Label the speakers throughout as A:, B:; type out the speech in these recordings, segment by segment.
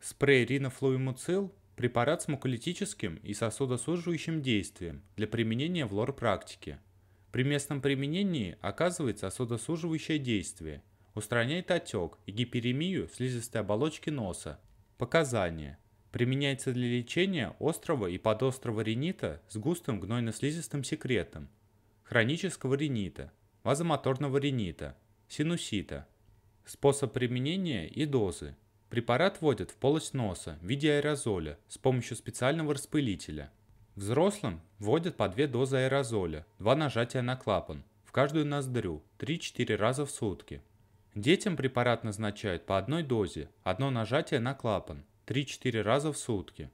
A: Спрей ринофлуимуцил – препарат с муколитическим и сосудосуживающим действием для применения в лор-практике. При местном применении оказывает сосудосуживающее действие, устраняет отек и гиперемию слизистой оболочки носа. Показания. Применяется для лечения острого и подострого ринита с густым гнойно-слизистым секретом, хронического ринита, вазомоторного ринита, синусита. Способ применения и дозы. Препарат вводят в полость носа в виде аэрозоля с помощью специального распылителя. Взрослым вводят по две дозы аэрозоля, два нажатия на клапан, в каждую ноздрю 3-4 раза в сутки. Детям препарат назначают по одной дозе, одно нажатие на клапан, 3-4 раза в сутки.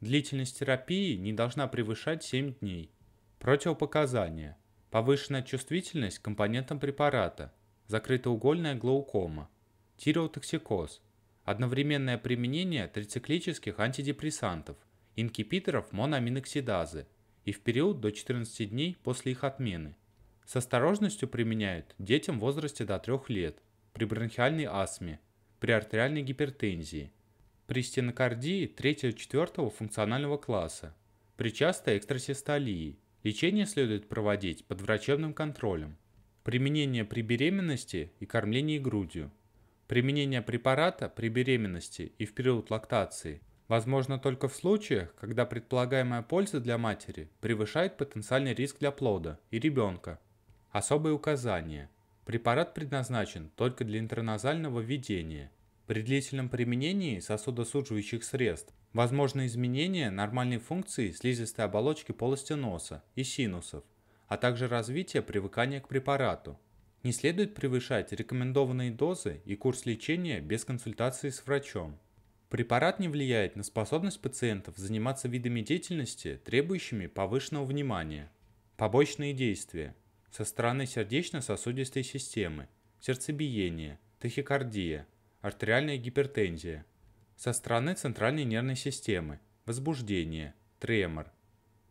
A: Длительность терапии не должна превышать 7 дней. Противопоказания. Повышенная чувствительность к компонентам препарата, закрытоугольная глаукома, тиреотоксикоз – одновременное применение трициклических антидепрессантов, инкипиторов моноаминоксидазы и в период до 14 дней после их отмены. С осторожностью применяют детям в возрасте до 3 лет, при бронхиальной астме, при артериальной гипертензии, при стенокардии 3-4 функционального класса, при частой экстрасистолии. Лечение следует проводить под врачебным контролем. Применение при беременности и кормлении грудью – Применение препарата при беременности и в период лактации возможно только в случаях, когда предполагаемая польза для матери превышает потенциальный риск для плода и ребенка. Особые указания. Препарат предназначен только для интраназального введения. При длительном применении сосудосуживающих средств возможны изменения нормальной функции слизистой оболочки полости носа и синусов, а также развитие привыкания к препарату. Не следует превышать рекомендованные дозы и курс лечения без консультации с врачом. Препарат не влияет на способность пациентов заниматься видами деятельности, требующими повышенного внимания. Побочные действия. Со стороны сердечно-сосудистой системы, сердцебиение, тахикардия, артериальная гипертензия. Со стороны центральной нервной системы, возбуждение, тремор.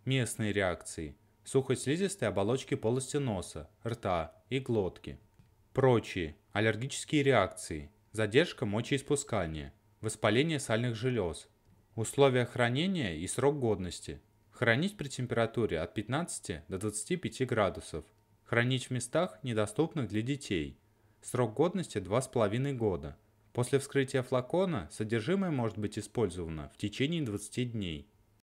A: Местные реакции – сухослизистой оболочки полости носа, рта и глотки. Прочие – аллергические реакции, задержка мочеиспускания, воспаление сальных желез, условия хранения и срок годности. Хранить при температуре от 15 до 25 градусов. Хранить в местах, недоступных для детей. Срок годности 2,5 года. После вскрытия флакона содержимое может быть использовано в течение 20 дней.